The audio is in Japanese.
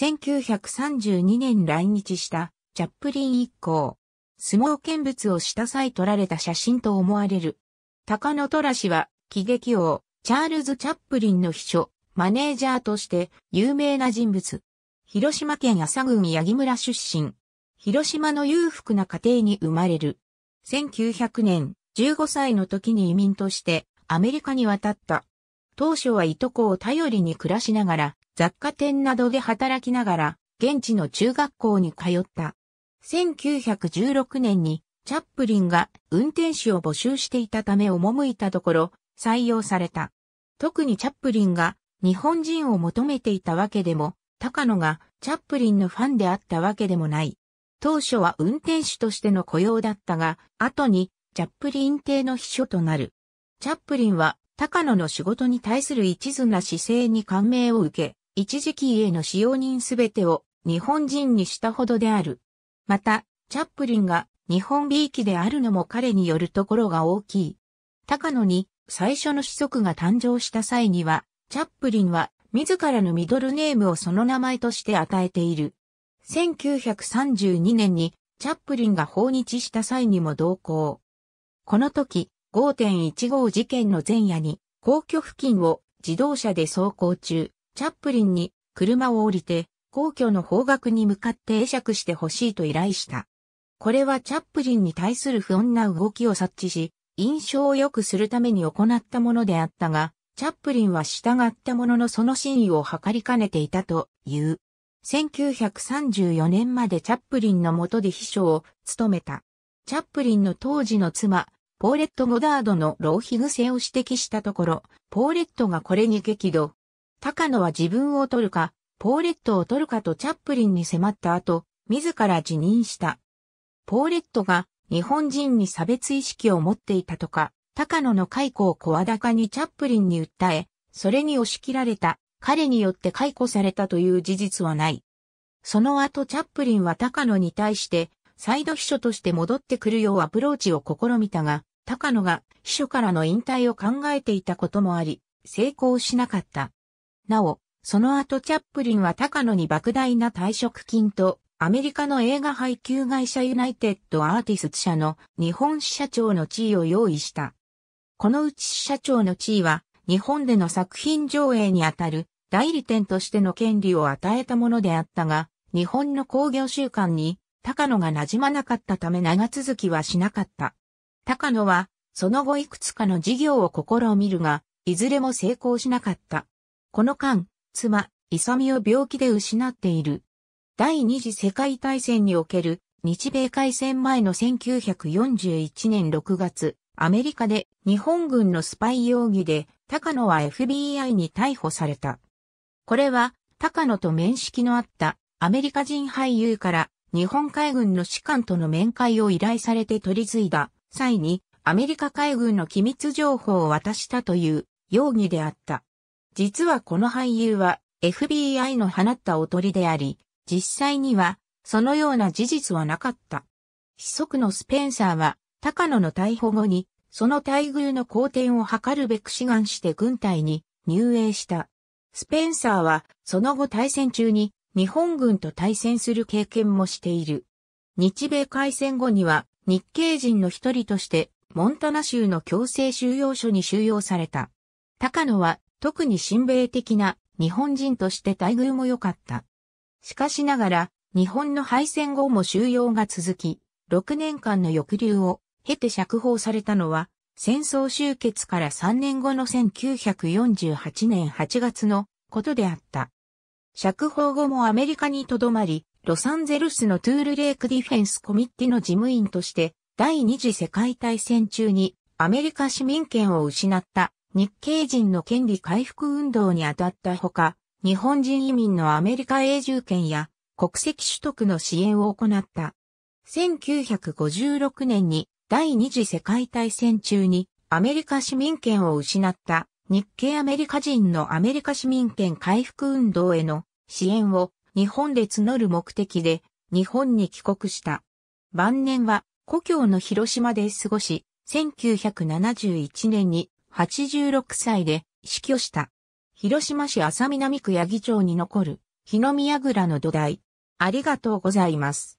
1932年来日したチャップリン一行。相撲見物をした際撮られた写真と思われる。高野虎氏は喜劇王、チャールズ・チャップリンの秘書、マネージャーとして有名な人物。広島県朝郡八木村出身。広島の裕福な家庭に生まれる。1900年、15歳の時に移民としてアメリカに渡った。当初はいとこを頼りに暮らしながら、雑貨店などで働きながら、現地の中学校に通った。1916年に、チャップリンが運転手を募集していたため赴いたところ、採用された。特にチャップリンが日本人を求めていたわけでも、高野がチャップリンのファンであったわけでもない。当初は運転手としての雇用だったが、後にチャップリン邸の秘書となる。チャップリンは高野の仕事に対する一途な姿勢に感銘を受け、一時期への使用人すべてを日本人にしたほどである。また、チャップリンが日本美意気であるのも彼によるところが大きい。高野に最初の子息が誕生した際には、チャップリンは自らのミドルネームをその名前として与えている。1932年にチャップリンが訪日した際にも同行。この時、5.15事件の前夜に、皇居付近を自動車で走行中、チャップリンに車を降りて皇居の方角に向かって会釈してほしいと依頼した。これはチャップリンに対する不穏な動きを察知し、印象を良くするために行ったものであったが、チャップリンは従ったもののその真意を図りかねていたという。1934年までチャップリンの下で秘書を務めた。チャップリンの当時の妻、ポーレット・ゴダードの浪費癖を指摘したところ、ポーレットがこれに激怒、高野は自分を取るか、ポーレットを取るかとチャップリンに迫った後、自ら辞任した。ポーレットが日本人に差別意識を持っていたとか、高野の解雇を声高にチャップリンに訴え、それに押し切られた、彼によって解雇されたという事実はない。その後チャップリンは高野に対して、サイド秘書として戻ってくるようアプローチを試みたが、高野が秘書からの引退を考えていたこともあり、成功しなかった。なお、その後チャップリンは高野に莫大な退職金と、アメリカの映画配給会社ユナイテッドアーティスツ社の日本支社長の地位を用意した。このうち支社長の地位は、日本での作品上映にあたる代理店としての権利を与えたものであったが、日本の興行習慣に高野が馴染まなかったため長続きはしなかった。高野は、その後いくつかの事業を試みるが、いずれも成功しなかった。この間、妻、ミを病気で失っている。第二次世界大戦における日米海戦前の1941年6月、アメリカで日本軍のスパイ容疑で高野は FBI に逮捕された。これは高野と面識のあったアメリカ人俳優から日本海軍の士官との面会を依頼されて取り継いだ際にアメリカ海軍の機密情報を渡したという容疑であった。実はこの俳優は FBI の放ったおとりであり、実際にはそのような事実はなかった。子息のスペンサーは高野の逮捕後にその待遇の好転を図るべく志願して軍隊に入営した。スペンサーはその後対戦中に日本軍と対戦する経験もしている。日米開戦後には日系人の一人としてモンタナ州の強制収容所に収容された。高野は特に親米的な日本人として待遇も良かった。しかしながら、日本の敗戦後も収容が続き、6年間の抑留を経て釈放されたのは、戦争終結から3年後の1948年8月のことであった。釈放後もアメリカに留まり、ロサンゼルスのトゥールレイクディフェンスコミッティの事務員として、第二次世界大戦中にアメリカ市民権を失った日系人の権利回復運動に当たったほか、日本人移民のアメリカ永住権や国籍取得の支援を行った。1956年に第二次世界大戦中にアメリカ市民権を失った日系アメリカ人のアメリカ市民権回復運動への支援を日本で募る目的で日本に帰国した。晩年は故郷の広島で過ごし、1971年に86歳で死去した。広島市浅南区八木町に残る、日の宮倉の土台。ありがとうございます。